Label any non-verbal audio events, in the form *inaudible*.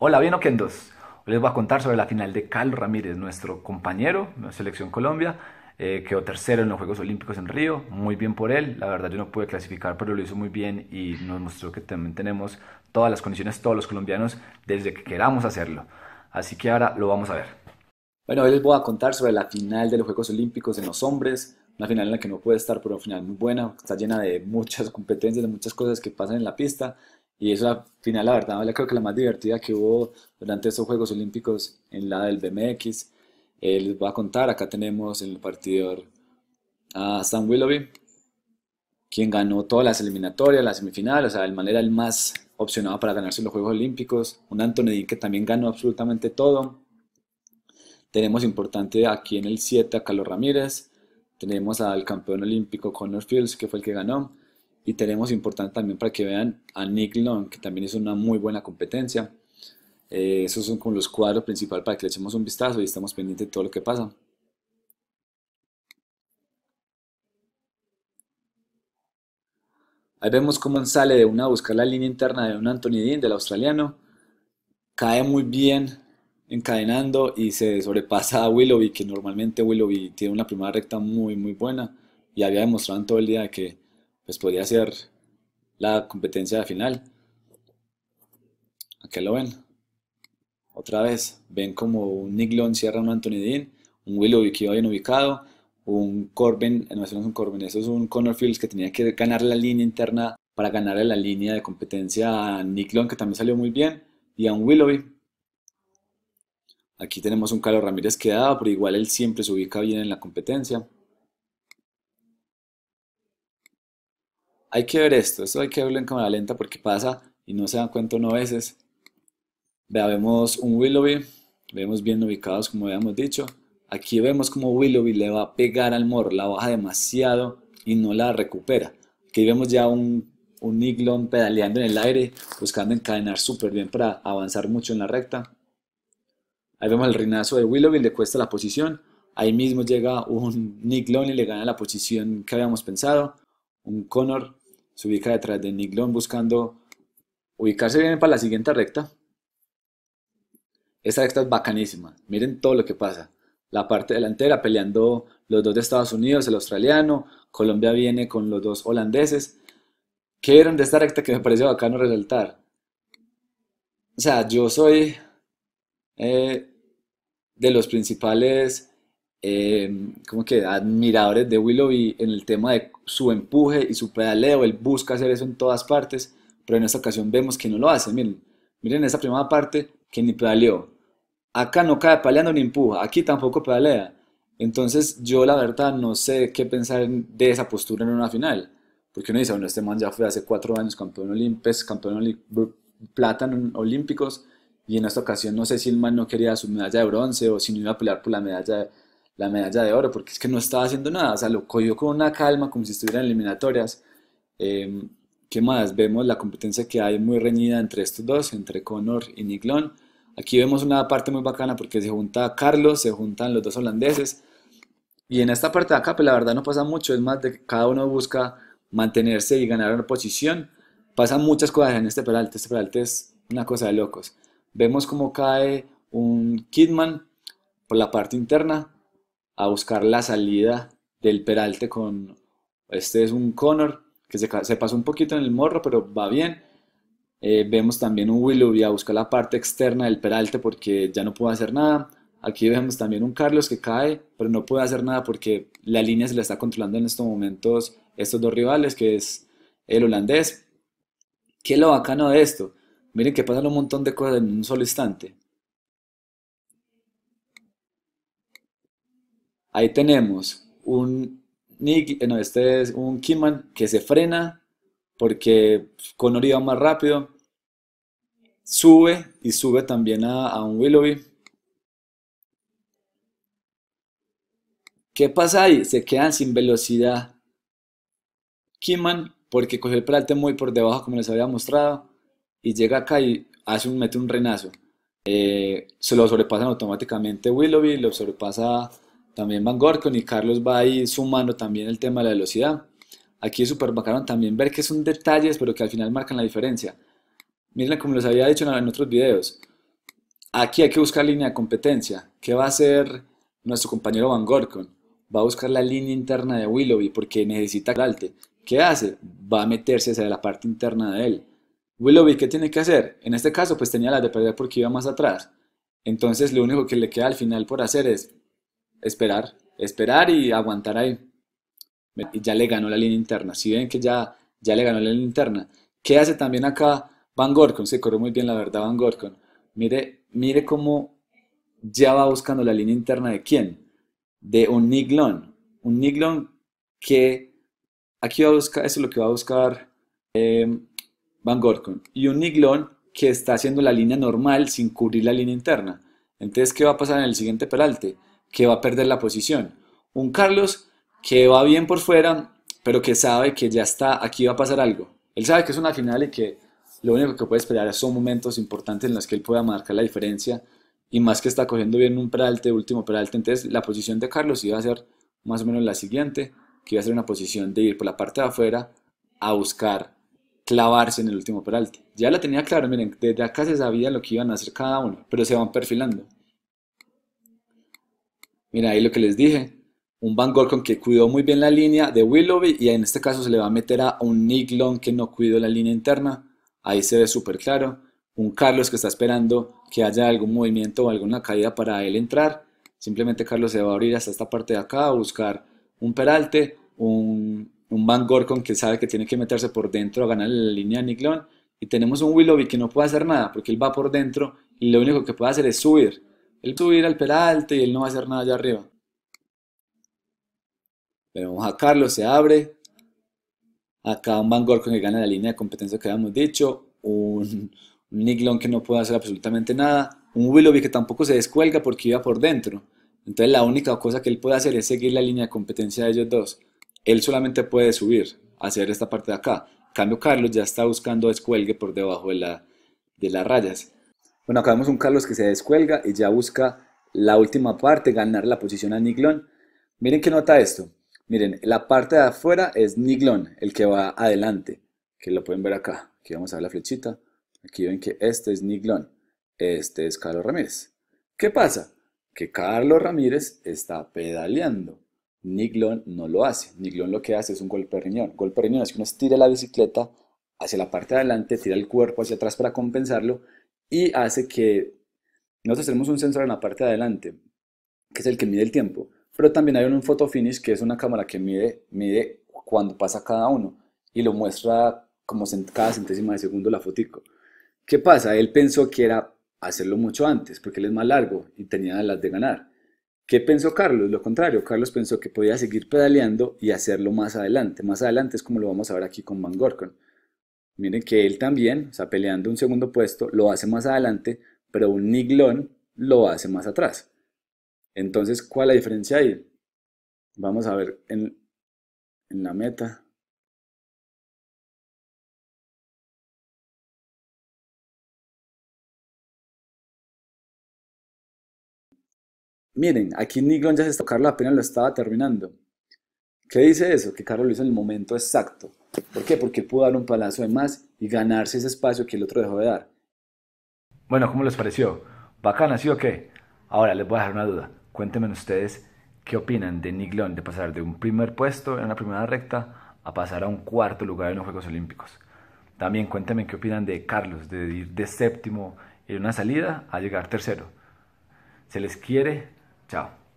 Hola, bien Oquendos. Hoy les voy a contar sobre la final de Carlos Ramírez, nuestro compañero de Selección Colombia. Eh, quedó tercero en los Juegos Olímpicos en Río, muy bien por él. La verdad, yo no pude clasificar, pero lo hizo muy bien y nos mostró que también tenemos todas las condiciones, todos los colombianos, desde que queramos hacerlo. Así que ahora lo vamos a ver. Bueno, hoy les voy a contar sobre la final de los Juegos Olímpicos en los hombres. Una final en la que no puede estar, pero una final muy buena, está llena de muchas *laughs* competencias, de muchas cosas que pasan en la pista. Y esa final, la verdad, creo que la más divertida que hubo durante esos Juegos Olímpicos en la del BMX. Eh, les voy a contar, acá tenemos en el partidor a Sam Willoughby, quien ganó todas las eliminatorias, las semifinales, o sea, el el más opcionado para ganarse los Juegos Olímpicos. Un Anthony que también ganó absolutamente todo. Tenemos importante aquí en el 7 a Carlos Ramírez. Tenemos al campeón olímpico Connor Fields, que fue el que ganó. Y tenemos importante también para que vean a Nick Long, que también es una muy buena competencia. Eh, esos son como los cuadros principales para que le echemos un vistazo y estamos pendientes de todo lo que pasa. Ahí vemos cómo sale de una a buscar la línea interna de un Anthony Dean, del australiano. Cae muy bien encadenando y se sobrepasa a Willoughby, que normalmente Willoughby tiene una primera recta muy, muy buena y había demostrado en todo el día que pues podría ser la competencia de final. Aquí lo ven. Otra vez, ven como un Long cierra un Anthony Dean, un Willoughby que iba bien ubicado, un Corbin, eh, no, es un Corbin, eso es un Connor Fields que tenía que ganar la línea interna para ganarle la línea de competencia a Long, que también salió muy bien, y a un Willoughby. Aquí tenemos un Carlos Ramírez quedado, pero igual él siempre se ubica bien en la competencia. hay que ver esto, esto hay que verlo en cámara lenta porque pasa y no se dan cuenta no veces. vemos un Willoughby, vemos bien ubicados como habíamos dicho. Aquí vemos como Willoughby le va a pegar al morro, la baja demasiado y no la recupera. Aquí vemos ya un, Nick pedaleando en el aire, buscando encadenar súper bien para avanzar mucho en la recta. Ahí vemos el rinazo de Willoughby, le cuesta la posición. Ahí mismo llega un Nick y le gana la posición que habíamos pensado. Un Connor se ubica detrás de Niglón buscando ubicarse bien para la siguiente recta. Esta recta es bacanísima, miren todo lo que pasa. La parte delantera peleando los dos de Estados Unidos, el australiano, Colombia viene con los dos holandeses. ¿Qué eran de esta recta que me pareció bacano resaltar? O sea, yo soy eh, de los principales eh, como que admiradores de Willoughby en el tema de su empuje y su pedaleo, él busca hacer eso en todas partes, pero en esta ocasión vemos que no lo hace, miren, miren esa primera parte que ni pedaleó, acá no cae paleando ni empuja, aquí tampoco pedalea, entonces yo la verdad no sé qué pensar de esa postura en una final, porque uno dice, bueno, este man ya fue hace cuatro años campeón olímpico, campeón plátano plata en olímpicos, y en esta ocasión no sé si el man no quería su medalla de bronce o si no iba a pelear por la medalla de la medalla de oro, porque es que no estaba haciendo nada, o sea, lo cogió con una calma, como si estuvieran eliminatorias. Em, ¿Qué más? Vemos la competencia que hay muy reñida entre estos dos, entre Conor y Niglón. Aquí vemos una parte muy bacana porque se junta Carlos, se juntan los dos holandeses. Y en esta parte de acá, pues la verdad no pasa mucho, es más de que cada uno busca mantenerse y ganar una posición. Pasan muchas cosas en este peralte, este peralte es una cosa de locos. Vemos cómo cae un Kidman por la parte interna, a buscar la salida del peralte con, este es un Connor, que se, pasó un poquito en el morro, pero va bien. Eh, vemos también un Willoughby a buscar la parte externa del peralte porque ya no puede hacer nada. Aquí vemos también un Carlos que cae, pero no puede hacer nada porque la línea se la está controlando en estos momentos estos dos rivales, que es el holandés. ¿Qué es lo bacano de esto? Miren que pasan un montón de cosas en un solo instante. Ahí tenemos un Nick, eh, este es un Kiman que se frena porque con iba más rápido. Sube y sube también a, un Willoughby. ¿Qué pasa ahí? Se quedan sin velocidad. Kiman, porque cogió el peralte muy por debajo, como les había mostrado, y llega acá y hace un, mete un renazo. Eh, se lo sobrepasan automáticamente Willoughby, lo sobrepasa también Van Gorkon y Carlos va ahí sumando también el tema de la velocidad. Aquí es súper bacano también ver que son detalles, pero que al final marcan la diferencia. Miren como les había dicho en otros videos. Aquí hay que buscar línea de competencia. ¿Qué va a hacer nuestro compañero Van Gorkon? Va a buscar la línea interna de Willoughby porque necesita alte. ¿Qué hace? Va a meterse hacia la parte interna de él. Willoughby, ¿qué tiene que hacer? En este caso, pues tenía la de perder porque iba más atrás. Entonces, lo único que le queda al final por hacer es esperar, esperar y aguantar ahí. Y ya le ganó la línea interna. Si ven que ya, ya le ganó la línea interna. ¿Qué hace también acá Van Gorkon? Se corrió muy bien, la verdad, Van Gorkon. Mire, mire cómo ya va buscando la línea interna de quién? De un Niglon. Un Niglon que aquí va a buscar, eso es lo que va a buscar em, Van Gorkon. Y un Niglon que está haciendo la línea normal sin cubrir la línea interna. Entonces, ¿qué va a pasar en el siguiente peralte? que va a perder la posición. Un Carlos que va bien por fuera, pero que sabe que ya está, aquí va a pasar algo. Él sabe que es una final y que lo único que puede esperar son momentos importantes en los que él pueda marcar la diferencia y más que está cogiendo bien un peralte, último peralte. Entonces la posición de Carlos iba a ser más o menos la siguiente, que iba a ser una posición de ir por la parte de afuera a buscar clavarse en el último peralte. Ya la tenía claro, miren, desde acá se sabía lo que iban a hacer cada uno, pero se van perfilando. Mira ahí lo que les dije. Un Van con que cuidó muy bien la línea de Willoughby y en este caso se le va a meter a un Nick Long que no cuidó la línea interna. Ahí se ve súper claro. Un Carlos que está esperando que haya algún movimiento o alguna caída para él entrar. Simplemente Carlos se va a abrir hasta esta parte de acá a buscar un peralte, un, un Van con que sabe que tiene que meterse por dentro a ganar la línea de Nick Long. Y tenemos un Willoughby que no puede hacer nada porque él va por dentro y lo único que puede hacer es subir él va a subir al peralte y él no va a hacer nada allá arriba. Pero vamos a Carlos, se abre. Acá un Van con que gana la línea de competencia que habíamos dicho. Un, Nick Long que no puede hacer absolutamente nada. Un Willoughby que tampoco se descuelga porque iba por dentro. Entonces la única cosa que él puede hacer es seguir la línea de competencia de ellos dos. Él solamente puede subir, hacer esta parte de acá. cambio, Carlos ya está buscando descuelgue por debajo de, de las rayas. Bueno, acá vemos un Carlos que se descuelga y ya busca la última parte, ganar la posición a Niglón. Miren qué nota esto. Miren, la parte de afuera es Niglón, el que va adelante, que lo pueden ver acá. Aquí vamos a ver la flechita. Aquí ven que este es Niglón, este es Carlos Ramírez. ¿Qué pasa? Que Carlos Ramírez está pedaleando. Niglón no lo hace. Niglón lo que hace es un golpe de riñón. Golpe de riñón es que uno estira la bicicleta hacia la parte de adelante, tira el cuerpo hacia atrás para compensarlo y hace que nosotros tenemos un sensor en la parte de adelante, que es el que mide el tiempo, pero también hay un photo finish, que es una cámara que mide, mide cuando pasa cada uno y lo muestra como cada centésima de segundo la fotico. ¿Qué pasa? Él pensó que era hacerlo mucho antes, porque él es más largo y tenía las de ganar. ¿Qué pensó Carlos? Lo contrario, Carlos pensó que podía seguir pedaleando y hacerlo más adelante. Más adelante es como lo vamos a ver aquí con Van Miren que él también, o sea, peleando un segundo puesto, lo hace más adelante, pero un niglón lo hace más atrás. Entonces, ¿cuál es la diferencia ahí? Vamos a ver en, la meta. Miren, aquí Niglón ya se está, apenas lo estaba terminando. ¿Qué dice eso? Que Carlos lo hizo en el momento exacto. ¿Por qué? Porque pudo dar un palazo de más y ganarse ese espacio que el otro dejó de dar. Bueno, ¿cómo les pareció? ¿Bacana, sí o qué? Ahora les voy a dejar una duda. Cuéntenme ustedes qué opinan de Nick de pasar de un primer puesto en la primera recta a pasar a un cuarto lugar en los Juegos Olímpicos. También cuéntenme qué opinan de Carlos de ir de séptimo en una salida a llegar tercero. Se les quiere. Chao.